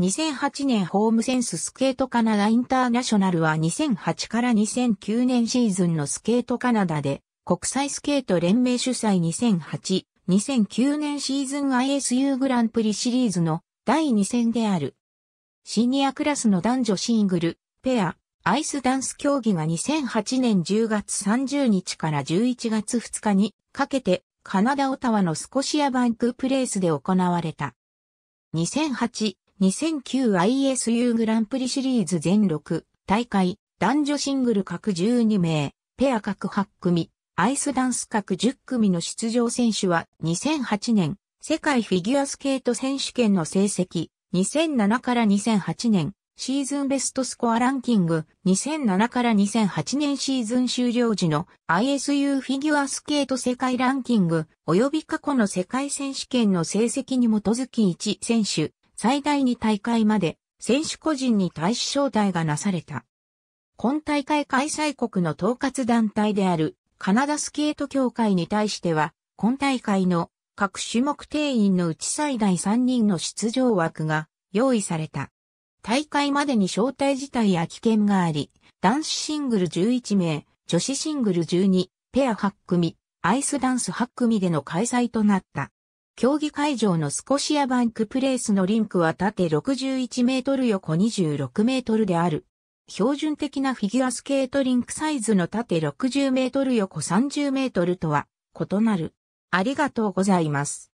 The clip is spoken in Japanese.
2008年ホームセンススケートカナダインターナショナルは2008から2009年シーズンのスケートカナダで国際スケート連盟主催2008、2009年シーズン ISU グランプリシリーズの第2戦である。シニアクラスの男女シングル、ペア、アイスダンス競技が2008年10月30日から11月2日にかけてカナダオタワのスコシアバンクプレイスで行われた。2008 2009ISU グランプリシリーズ全6大会、男女シングル各12名、ペア各8組、アイスダンス各10組の出場選手は2008年、世界フィギュアスケート選手権の成績、2007から2008年、シーズンベストスコアランキング、2007から2008年シーズン終了時の ISU フィギュアスケート世界ランキング、及び過去の世界選手権の成績に基づき1選手、最大に大会まで選手個人に対し招待がなされた。今大会開催国の統括団体であるカナダスケート協会に対しては、今大会の各種目定員のうち最大3人の出場枠が用意された。大会までに招待自体や危険があり、男子シングル11名、女子シングル12、ペア8組、アイスダンス8組での開催となった。競技会場のスコシアバンクプレイスのリンクは縦61メートル横26メートルである。標準的なフィギュアスケートリンクサイズの縦60メートル横30メートルとは異なる。ありがとうございます。